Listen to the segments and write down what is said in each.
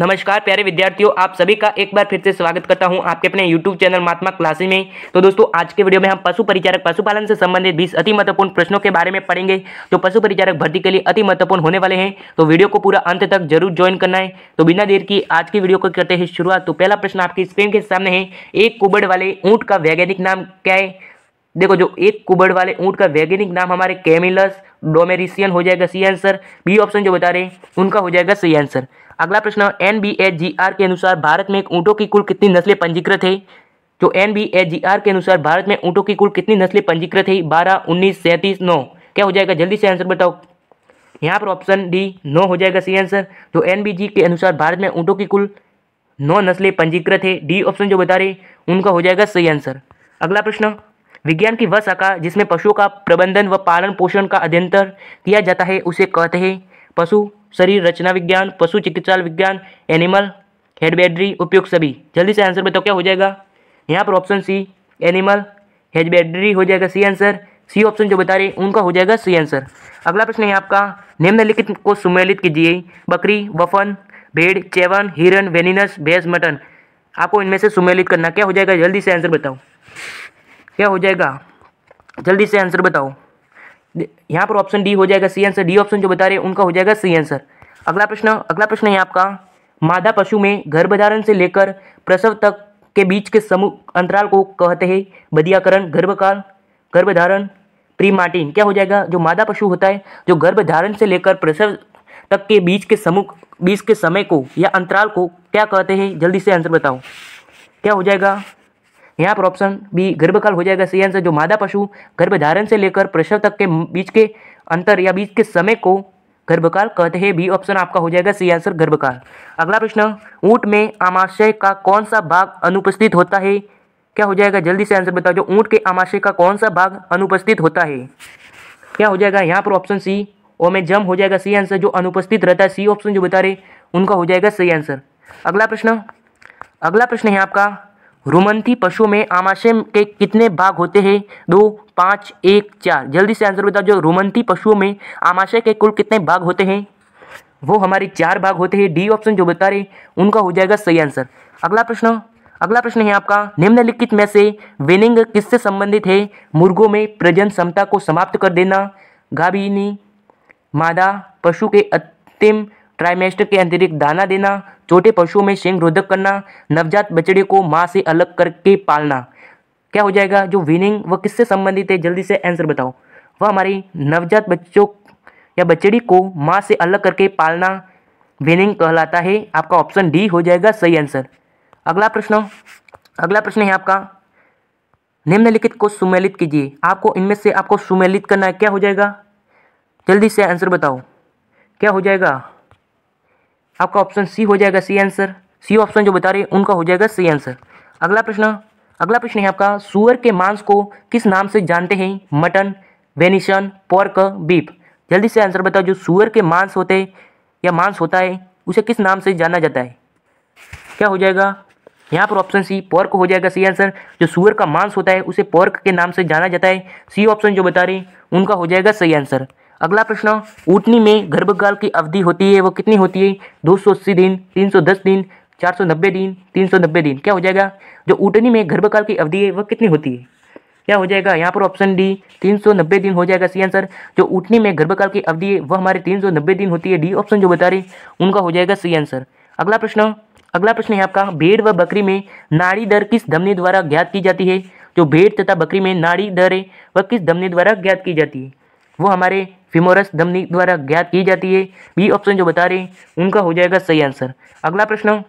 नमस्कार प्यारे विद्यार्थियों आप सभी का एक बार फिर से स्वागत करता हूं आपके अपने YouTube चैनल महात्मा क्लासेस में तो दोस्तों आज के वीडियो में हम पशु परिचारक पशुपालन से संबंधित 20 अति महत्वपूर्ण प्रश्नों के बारे में पढ़ेंगे जो पशु परिचारक भर्ती के लिए अति महत्वपूर्ण होने वाले हैं तो वीडियो को पूरा अंत तक जरूर ज्वाइन करना है तो बिना देर की आज की वीडियो को करते हैं शुरुआत तो पहला प्रश्न आपकी स्क्रीन के सामने है एक कुबड़ वाले ऊँट का वैज्ञानिक नाम क्या है देखो जो एक कुबड़ वाले ऊँट का वैज्ञानिक नाम हमारे कैमिलस डोमेरिसियन हो जाएगा सी आंसर बी ऑप्शन जो बता रहे हैं उनका हो जाएगा सी आंसर अगला प्रश्न एन के अनुसार भारत में ऊँटों की कुल कितनी नस्लें पंजीकृत है तो एन के अनुसार भारत में ऊँटों की कुल कितनी नस्लें पंजीकृत है बारह उन्नीस सैंतीस नौ क्या हो जाएगा जल्दी से आंसर बताओ यहाँ पर ऑप्शन डी नो हो जाएगा सी आंसर तो एन के अनुसार भारत में ऊँटों की कुल नौ नस्लें पंजीकृत है डी ऑप्शन जो बता रहे उनका हो जाएगा सही आंसर अगला प्रश्न विज्ञान की वह शाखा जिसमें पशुओं का प्रबंधन व पालन पोषण का अध्ययन किया जाता है उसे कहते हैं पशु शरीर रचना विज्ञान पशु चिकित्सा विज्ञान एनिमल बैटरी उपयोग सभी जल्दी से आंसर बताओ तो क्या हो जाएगा यहाँ पर ऑप्शन सी एनिमल बैटरी हो जाएगा सी आंसर सी ऑप्शन जो बता रहे हैं उनका हो जाएगा सी आंसर अगला प्रश्न है आपका निम्नलिखित को सुमेलित कीजिए बकरी वफन भेड़ चेवन हिरन वेनिनस भैंस मटन आपको इनमें से सुमेलित करना क्या हो जाएगा जल्दी से आंसर बताओ क्या हो जाएगा जल्दी से आंसर बताओ यहाँ पर ऑप्शन डी हो जाएगा सी आंसर डी ऑप्शन जो बता रहे हैं उनका हो जाएगा सी आंसर अगला प्रश्न अगला प्रश्न है आपका मादा पशु में गर्भधारण से लेकर प्रसव तक के बीच के समूह अंतराल को कहते हैं बदियाकरण गर्भकाल गर्भधारण प्रीमार्टिन क्या हो जाएगा जो मादा पशु होता है जो गर्भधारण से लेकर प्रसव तक के बीच के समूह बीच के समय को या अंतराल को क्या कहते हैं जल्दी से आंसर बताओ क्या हो जाएगा यहाँ पर ऑप्शन बी गर्भकाल हो जाएगा सही आंसर जो मादा पशु गर्भधारण से लेकर प्रसव तक के बीच के अंतर या बीच के समय को गर्भकाल कहते हैं बी ऑप्शन आपका हो जाएगा सही आंसर गर्भकाल अगला प्रश्न ऊँट में आमाशय का कौन सा भाग अनुपस्थित होता है क्या हो जाएगा जल्दी से आंसर बताओ जो ऊँट के आमाशय का कौन सा भाग अनुपस्थित होता है क्या हो जाएगा यहाँ पर ऑप्शन सी ओ में जम हो जाएगा सही आंसर जो अनुपस्थित रहता है सी ऑप्शन जो बता रहे उनका हो जाएगा सही आंसर अगला प्रश्न अगला प्रश्न है आपका रोमंथी पशु में आमाशय के कितने भाग होते हैं दो पाँच एक चार जल्दी से आंसर बताओ जो रोमंथी पशुओं में आमाशय के कुल कितने भाग होते हैं वो हमारे चार भाग होते हैं डी ऑप्शन जो बता रहे उनका हो जाएगा सही आंसर अगला प्रश्न अगला प्रश्न है आपका निम्नलिखित में से वेनिंग किससे संबंधित है मुर्गों में प्रजन क्षमता को समाप्त कर देना गाभिनी मादा पशु के अंतिम ट्राइमेस्टर के अंतरिक्त दाना देना छोटे पशुओं में सिंह रोधक करना नवजात बछड़े को माँ से अलग करके पालना क्या हो जाएगा जो विनिंग वह किससे संबंधित है जल्दी से आंसर बताओ वह हमारी नवजात बच्चों या बचड़ी को माँ से अलग करके पालना विनिंग कहलाता है आपका ऑप्शन डी हो जाएगा सही आंसर अगला प्रश्न अगला प्रश्न है आपका निम्नलिखित को सुमेलित कीजिए आपको इनमें से आपको सुमेलित करना है क्या हो जाएगा जल्दी से आंसर बताओ क्या हो जाएगा आपका ऑप्शन सी हो जाएगा सी आंसर सी ऑप्शन जो बता रहे हैं उनका हो जाएगा सी आंसर अगला प्रश्न अगला प्रश्न है आपका सुअर के मांस को किस नाम से जानते हैं मटन वेनिशन पोर्क बीफ जल्दी से आंसर बताओ जो सुअर के मांस होते या मांस होता है उसे किस नाम से जाना जाता है क्या हो जाएगा यहाँ पर ऑप्शन सी पोर्क हो जाएगा सी आंसर जो सुअर का मांस होता है उसे पोर्क के नाम से जाना जाता है सी ऑप्शन जो बता रहे हैं उनका हो जाएगा सही आंसर अगला प्रश्न ऊटनी में गर्भकाल की अवधि होती है वो कितनी होती है अस्सी दिन दस दिन चार सौ नब्बे दिन तीन सौ नब्बे दिन क्या हो जाएगा जो ऊटनी में गर्भकाल की अवधि है वह कितनी होती है क्या हो जाएगा यहाँ पर ऑप्शन डी तीन सौ नब्बे दिन हो जाएगा सी आंसर जो ऊटनी में गर्भकाल की अवधि है वह हमारे तीन सौ नब्बे दिन होती है डी ऑप्शन जो बता रहे उनका हो जाएगा सी आंसर अगला प्रश्न अगला प्रश्न है आपका भेड़ व बकरी में नाड़ी दर किस धमनी द्वारा ज्ञात की जाती है जो भेड़ तथा बकरी में नाड़ी दर है वह किस धमनी द्वारा ज्ञात की जाती है वो हमारे फिमोरस धमनी द्वारा ज्ञात की जाती है बी ऑप्शन जो बता रहे हैं उनका हो जाएगा सही आंसर अगला प्रश्न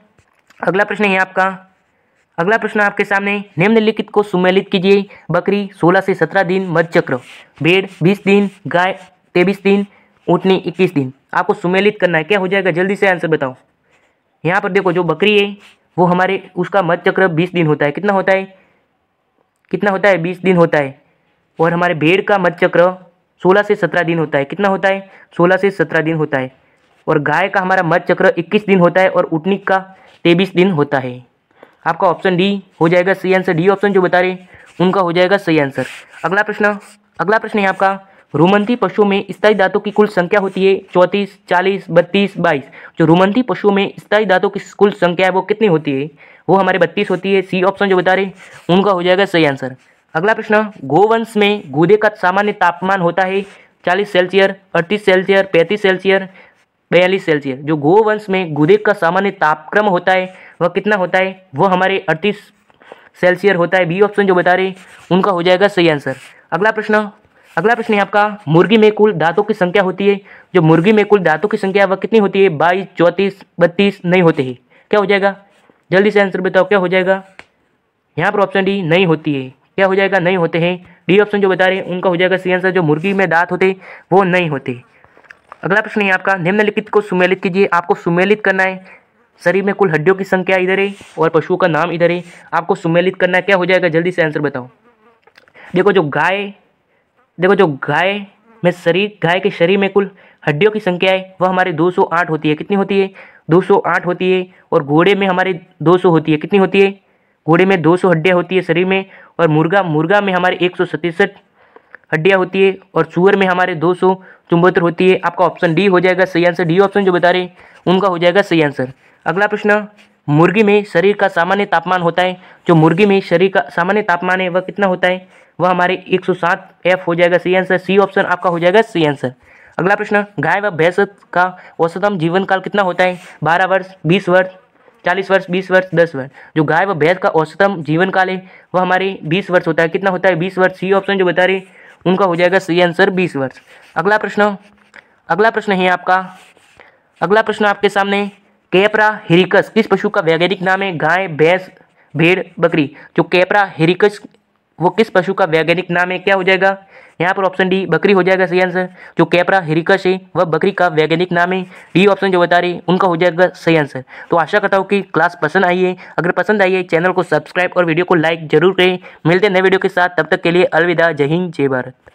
अगला प्रश्न है आपका अगला प्रश्न आपके सामने निम्नलिखित को सुमेलित कीजिए बकरी 16 से 17 दिन मध्य चक्र भेड़ 20 दिन गाय 23 दिन ऊँटनी 21 दिन आपको सुमेलित करना है क्या हो जाएगा जल्दी से आंसर बताओ यहाँ पर देखो जो बकरी है वो हमारे उसका मध्य चक्र बीस दिन होता है कितना होता है कितना होता है बीस दिन होता है और हमारे भेड़ का मध्य चक्र सोलह से सत्रह दिन होता है कितना होता है सोलह से सत्रह दिन होता है और गाय का हमारा मध चक्र इक्कीस दिन होता है और उटनी का तेबीस दिन होता है आपका ऑप्शन डी हो जाएगा सही आंसर डी ऑप्शन जो बता रहे उनका हो जाएगा सही आंसर अगला प्रश्न अगला प्रश्न है आपका रोमंथी पशुओं में स्थायी दांतों की कुल संख्या होती है चौंतीस चालीस बत्तीस बाईस जो रोमंथी पशुओं में स्थायी दांतों की कुल संख्या है वो कितनी होती है वो हमारे बत्तीस होती है सी ऑप्शन जो बता रहे उनका हो जाएगा सही आंसर अगला प्रश्न गोवंश में गूदे का सामान्य तापमान होता है चालीस सेल्सियर अड़तीस सेल्सियर पैंतीस सेल्सियर बयालीस सेल्सियर जो गोवंश में गुदे का सामान्य तापक्रम होता है वह कितना होता है वह हमारे अड़तीस सेल्सियर होता है बी ऑप्शन जो बता रहे उनका हो जाएगा सही आंसर अगला प्रश्न अगला प्रश्न है आपका मुर्गी में कुल दांतों की संख्या होती है जो मुर्गी में कुल दांतों की संख्या वह कितनी होती है बाईस चौंतीस बत्तीस नहीं होते हैं क्या हो जाएगा जल्दी से आंसर बताओ क्या हो जाएगा यहाँ पर ऑप्शन डी नहीं होती है क्या हो जाएगा नहीं होते हैं डी ऑप्शन जो बता रहे हैं उनका हो जाएगा सी आंसर जो मुर्गी में दांत होते वो नहीं होते अगला प्रश्न है आपका निम्नलिखित को सुमेलित कीजिए आपको सुमेलित करना है शरीर में कुल हड्डियों की संख्या इधर है और पशुओं का नाम इधर है आपको सुमेलित करना है क्या हो जाएगा जल्दी से आंसर बताओ देखो जो गाय देखो जो गाय में शरीर गाय के शरीर में कुल हड्डियों की संख्या है वह हमारे 208 होती है कितनी होती है 208 होती है और घोड़े में हमारे 200 होती है कितनी होती है घोड़े में दो सौ हड्डियाँ होती है शरीर में और मुर्गा मुर्गा में हमारे एक सौ सतीसठ हड्डियाँ होती है और सुअर में हमारे दो सौ चुंबत्तर होती है आपका ऑप्शन डी हो जाएगा सही आंसर डी ऑप्शन जो बता रहे उनका हो जाएगा सही आंसर अगला प्रश्न मुर्गी में शरीर का सामान्य तापमान होता है जो मुर्गी में शरीर का सामान्य तापमान है वह कितना होता है वह हमारे 107 एफ हो जाएगा सही आंसर सी ऑप्शन आपका हो जाएगा सही आंसर अगला प्रश्न गाय व भैंस का औसतम जीवन काल कितना होता है बारह वर्ष बीस वर्ष चालीस वर्ष बीस वर्ष दस वर्ष जो गाय व भैंस का औसतम जीवन काल है वह हमारे बीस वर्ष होता है कितना होता है बीस वर्ष सी ऑप्शन जो बता रहे उनका हो जाएगा सही आंसर बीस वर्ष अगला प्रश्न अगला प्रश्न है आपका अगला प्रश्न आपके सामने कैपरा हिरिकस किस पशु का वैज्ञानिक नाम है गाय भैंस भेड़ बकरी जो कैपरा हिरिकस वो किस पशु का वैज्ञानिक नाम है क्या हो जाएगा यहाँ पर ऑप्शन डी बकरी हो जाएगा सही आंसर जो कैपरा हिरिकस है वह बकरी का वैज्ञानिक नाम है डी ऑप्शन जो बता रहे उनका हो जाएगा सही आंसर तो आशा करता हूँ कि क्लास पसंद आई है अगर पसंद आई है चैनल को सब्सक्राइब और वीडियो को लाइक जरूर करें मिलते हैं नए वीडियो के साथ तब तक के लिए अलविदा जय हिंद जय भारत